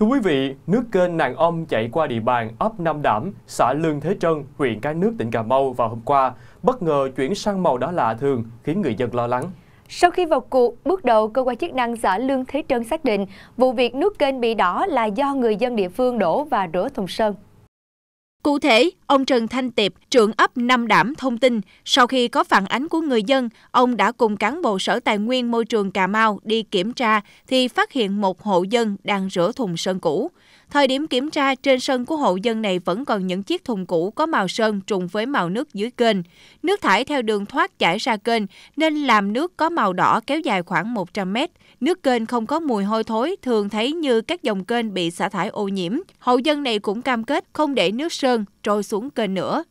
Thưa quý vị, nước kênh Nàng Ông chạy qua địa bàn ấp Nam Đảm, xã Lương Thế Trân, huyện Cái Nước, tỉnh Cà Mau vào hôm qua, bất ngờ chuyển sang màu đỏ lạ thường, khiến người dân lo lắng. Sau khi vào cuộc, bước đầu cơ quan chức năng xã Lương Thế Trân xác định vụ việc nước kênh bị đỏ là do người dân địa phương đổ và rửa thùng sơn. Cụ thể, ông Trần Thanh Tiệp, trưởng ấp Nam Đảm thông tin, sau khi có phản ánh của người dân, ông đã cùng cán bộ Sở Tài nguyên Môi trường Cà Mau đi kiểm tra thì phát hiện một hộ dân đang rửa thùng sơn cũ. Thời điểm kiểm tra, trên sân của hộ dân này vẫn còn những chiếc thùng cũ có màu sơn trùng với màu nước dưới kênh. Nước thải theo đường thoát chảy ra kênh nên làm nước có màu đỏ kéo dài khoảng 100 mét. Nước kênh không có mùi hôi thối, thường thấy như các dòng kênh bị xả thải ô nhiễm. Hộ dân này cũng cam kết không để nước sơn sơn trôi xuống kênh nữa.